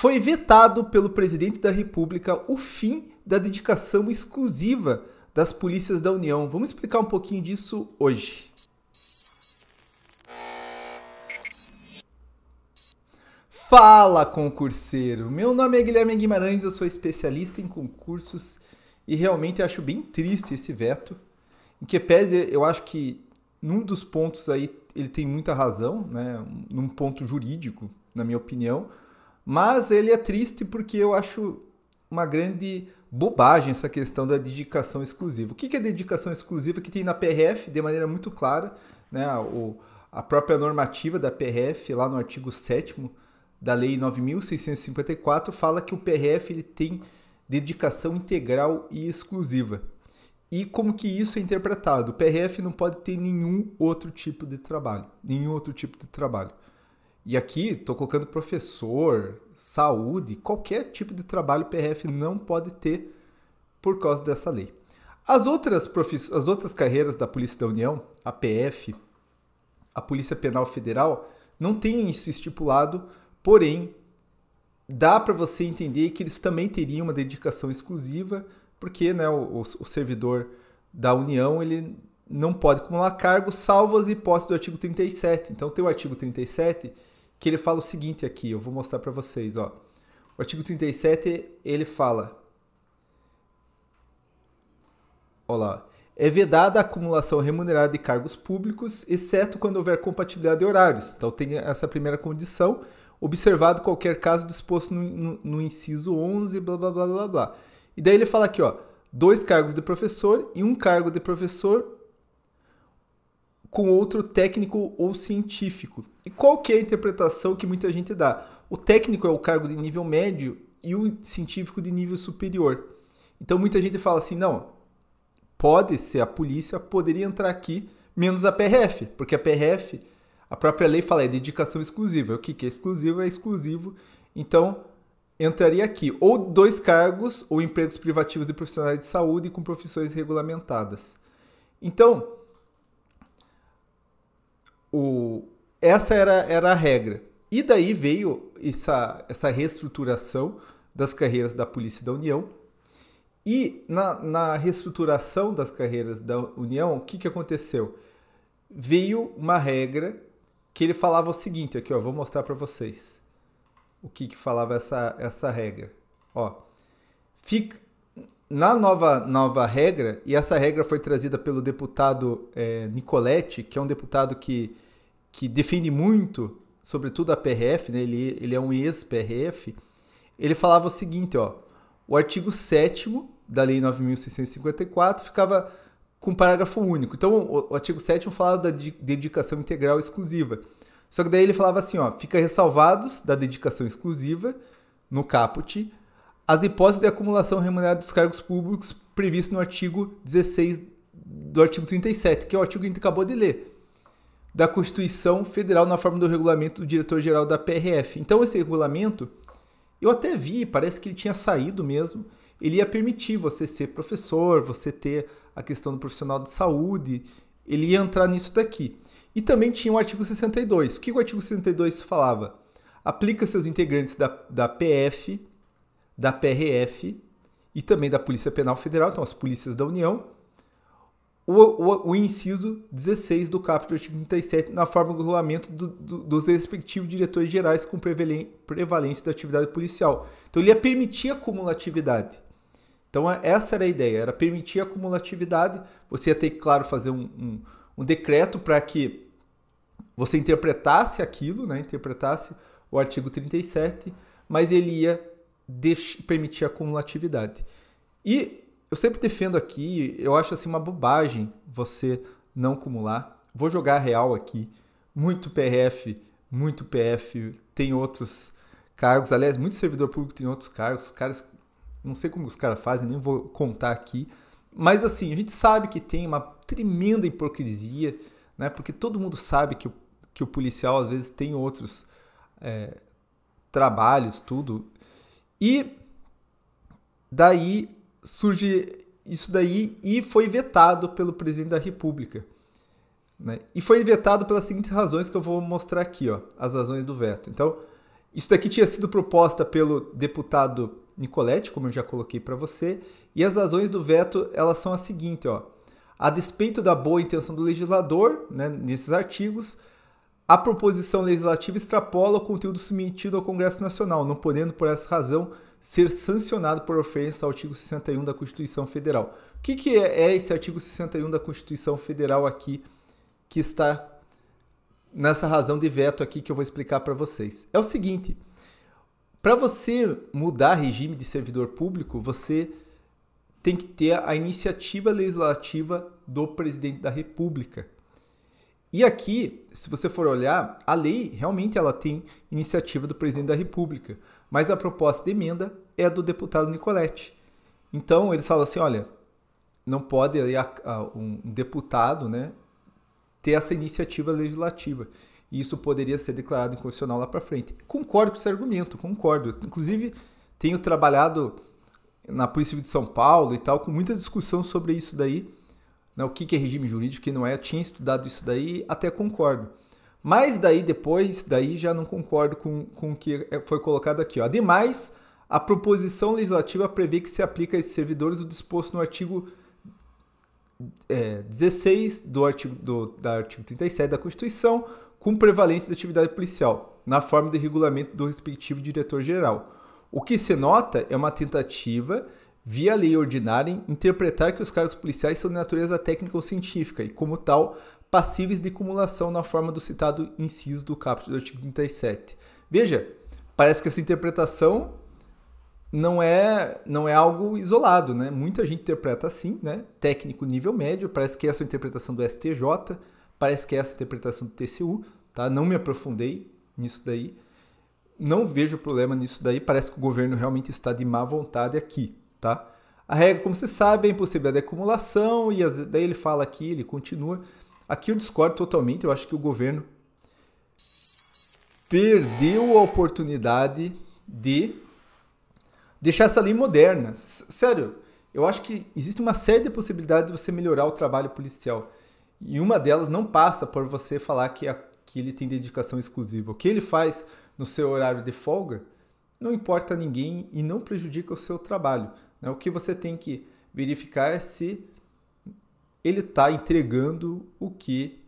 foi vetado pelo presidente da República o fim da dedicação exclusiva das polícias da União. Vamos explicar um pouquinho disso hoje. Fala, concurseiro! Meu nome é Guilherme Guimarães, eu sou especialista em concursos e realmente acho bem triste esse veto. Em que pese, eu acho que num dos pontos aí ele tem muita razão, né? num ponto jurídico, na minha opinião, mas ele é triste porque eu acho uma grande bobagem essa questão da dedicação exclusiva. O que é dedicação exclusiva que tem na PRF de maneira muito clara, né? O, a própria normativa da PRF lá no artigo 7 da lei 9654 fala que o PRF ele tem dedicação integral e exclusiva. E como que isso é interpretado? O PRF não pode ter nenhum outro tipo de trabalho, nenhum outro tipo de trabalho. E aqui estou colocando professor, saúde, qualquer tipo de trabalho PRF não pode ter por causa dessa lei. As outras, profiss... As outras carreiras da Polícia da União, a PF, a Polícia Penal Federal, não tem isso estipulado, porém dá para você entender que eles também teriam uma dedicação exclusiva, porque né, o, o servidor da União ele não pode acumular cargo, salvo as hipóteses do artigo 37. Então tem o artigo 37 que ele fala o seguinte aqui, eu vou mostrar para vocês, ó. O artigo 37, ele fala Olá. É vedada a acumulação remunerada de cargos públicos, exceto quando houver compatibilidade de horários. Então tem essa primeira condição, observado qualquer caso disposto no, no, no inciso 11, blá blá blá blá blá. E daí ele fala aqui, ó, dois cargos de professor e um cargo de professor com outro técnico ou científico. E qual que é a interpretação que muita gente dá? O técnico é o cargo de nível médio e o científico de nível superior. Então muita gente fala assim, não, pode ser a polícia, poderia entrar aqui, menos a PRF, porque a PRF, a própria lei fala, é dedicação exclusiva. O que, que é exclusivo é exclusivo, então entraria aqui. Ou dois cargos, ou empregos privativos de profissionais de saúde com profissões regulamentadas. Então, o, essa era, era a regra. E daí veio essa, essa reestruturação das carreiras da Polícia da União. E na, na reestruturação das carreiras da União, o que, que aconteceu? Veio uma regra que ele falava o seguinte, aqui ó, vou mostrar para vocês o que, que falava essa, essa regra. Ó, fica, na nova, nova regra, e essa regra foi trazida pelo deputado é, Nicoletti, que é um deputado que, que defende muito, sobretudo a PRF, né? ele, ele é um ex-PRF, ele falava o seguinte, ó, o artigo 7 da Lei 9.654 ficava com um parágrafo único. Então, o, o artigo 7 falava da dedicação integral exclusiva. Só que daí ele falava assim, ó, fica ressalvados da dedicação exclusiva no caput as hipóteses de acumulação remunerada dos cargos públicos previsto no artigo 16 do artigo 37, que é o artigo que a gente acabou de ler, da Constituição Federal na forma do regulamento do diretor-geral da PRF. Então esse regulamento, eu até vi, parece que ele tinha saído mesmo, ele ia permitir você ser professor, você ter a questão do profissional de saúde, ele ia entrar nisso daqui. E também tinha o artigo 62. O que o artigo 62 falava? Aplica-se aos integrantes da, da PF da PRF e também da Polícia Penal Federal, então as polícias da União, o, o, o inciso 16 do capítulo 37, na forma do regulamento do, do, dos respectivos diretores gerais com prevalência da atividade policial. Então ele ia permitir a cumulatividade. Então é, essa era a ideia, era permitir a cumulatividade. Você ia ter que, claro, fazer um, um, um decreto para que você interpretasse aquilo, né? interpretasse o artigo 37, mas ele ia permitir acumulatividade. E eu sempre defendo aqui, eu acho assim uma bobagem você não acumular. Vou jogar real aqui. Muito PRF, muito PF, tem outros cargos. Aliás, muito servidor público tem outros cargos. caras, não sei como os caras fazem, nem vou contar aqui. Mas assim, a gente sabe que tem uma tremenda hipocrisia, né? Porque todo mundo sabe que o, que o policial às vezes tem outros é, trabalhos, tudo. E daí surge isso daí e foi vetado pelo presidente da República. Né? E foi vetado pelas seguintes razões que eu vou mostrar aqui, ó, as razões do veto. Então, isso daqui tinha sido proposta pelo deputado Nicoletti, como eu já coloquei para você, e as razões do veto elas são as seguintes, ó. A despeito da boa intenção do legislador, né, nesses artigos, a proposição legislativa extrapola o conteúdo submetido ao Congresso Nacional, não podendo, por essa razão, ser sancionado por ofensa ao artigo 61 da Constituição Federal. O que, que é, é esse artigo 61 da Constituição Federal aqui que está nessa razão de veto aqui que eu vou explicar para vocês? É o seguinte: para você mudar regime de servidor público, você tem que ter a iniciativa legislativa do presidente da República. E aqui, se você for olhar, a lei realmente ela tem iniciativa do presidente da República, mas a proposta de emenda é do deputado Nicoletti. Então ele fala assim, olha, não pode um deputado, né, ter essa iniciativa legislativa. E isso poderia ser declarado inconstitucional lá para frente. Concordo com esse argumento, concordo. Inclusive tenho trabalhado na Polícia de São Paulo e tal com muita discussão sobre isso daí né, o que, é regime jurídico, o que não é. Eu tinha estudado isso daí, até concordo. Mas daí depois, daí já não concordo com, com o que é, foi colocado aqui. Ó. Ademais, a proposição legislativa prevê que se aplica a esses servidores o disposto no artigo é, 16 do artigo, do, da artigo 37 da Constituição, com prevalência da atividade policial, na forma de regulamento do respectivo diretor-geral. O que se nota é uma tentativa via lei ordinária, interpretar que os cargos policiais são de natureza técnica ou científica e, como tal, passíveis de cumulação na forma do citado inciso do caput do artigo 37. Veja, parece que essa interpretação não é não é algo isolado, né? Muita gente interpreta assim, né? Técnico nível médio, parece que essa é a interpretação do STJ, parece que é essa é a interpretação do TCU, tá? Não me aprofundei nisso daí. Não vejo problema nisso daí, parece que o governo realmente está de má vontade aqui tá? A regra, como você sabe, é impossível é de acumulação, e as, daí ele fala aqui, ele continua. Aqui eu discordo totalmente, eu acho que o governo perdeu a oportunidade de deixar essa lei moderna. S sério, eu acho que existe uma série de possibilidades de você melhorar o trabalho policial. E uma delas não passa por você falar que, a, que ele tem dedicação exclusiva. O que ele faz no seu horário de folga não importa a ninguém e não prejudica o seu trabalho. Né? O que você tem que verificar é se ele está entregando o que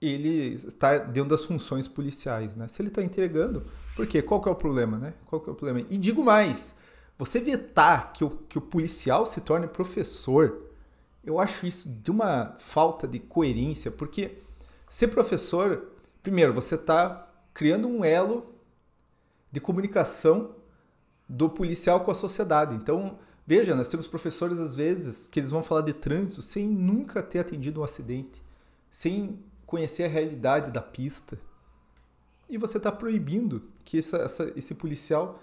ele está dentro das funções policiais. Né? Se ele está entregando, por quê? Qual que é o problema? Né? Qual que é o problema? E digo mais, você vetar que o, que o policial se torne professor, eu acho isso de uma falta de coerência, porque ser professor, primeiro, você está criando um elo de comunicação do policial com a sociedade. Então, veja, nós temos professores às vezes que eles vão falar de trânsito sem nunca ter atendido um acidente, sem conhecer a realidade da pista. E você está proibindo que essa, essa, esse policial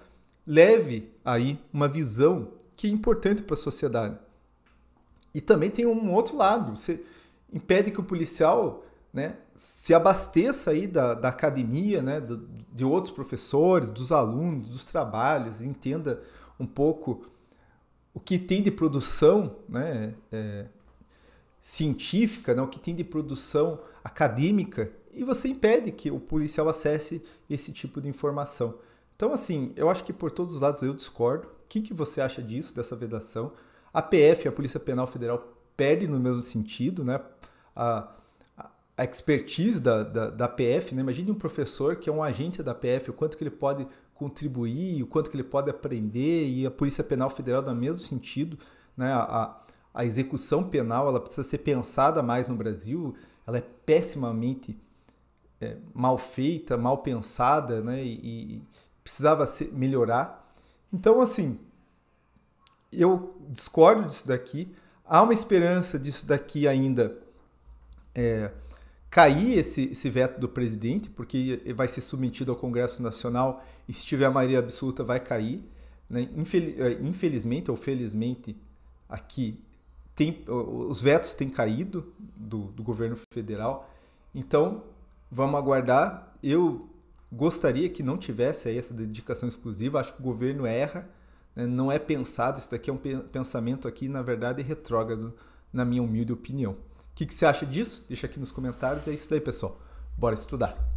leve aí uma visão que é importante para a sociedade. E também tem um outro lado. Você impede que o policial né, se abasteça aí da, da academia, né, do, de outros professores, dos alunos, dos trabalhos, entenda um pouco o que tem de produção né, é, científica, né, o que tem de produção acadêmica, e você impede que o policial acesse esse tipo de informação. Então, assim, eu acho que por todos os lados eu discordo. O que, que você acha disso, dessa vedação? A PF, a Polícia Penal Federal, perde no mesmo sentido, né? A, a expertise da, da, da, PF, né? Imagine um professor que é um agente da PF, o quanto que ele pode contribuir, o quanto que ele pode aprender, e a Polícia Penal Federal, no mesmo sentido, né? A, a execução penal, ela precisa ser pensada mais no Brasil, ela é pessimamente é, mal feita, mal pensada, né? E, e precisava ser, melhorar. Então, assim, eu discordo disso daqui, há uma esperança disso daqui ainda... É, cair esse, esse veto do presidente, porque vai ser submetido ao Congresso Nacional e se tiver a maioria absoluta vai cair. Né? Eh, infelizmente ou felizmente, aqui tem, os vetos têm caído do, do governo federal. Então, vamos aguardar. Eu gostaria que não tivesse essa dedicação exclusiva. Acho que o governo erra, né? não é pensado. Isso daqui é um pensamento aqui, na verdade, retrógrado, na minha humilde opinião. O que, que você acha disso? Deixa aqui nos comentários. É isso daí, pessoal. Bora estudar!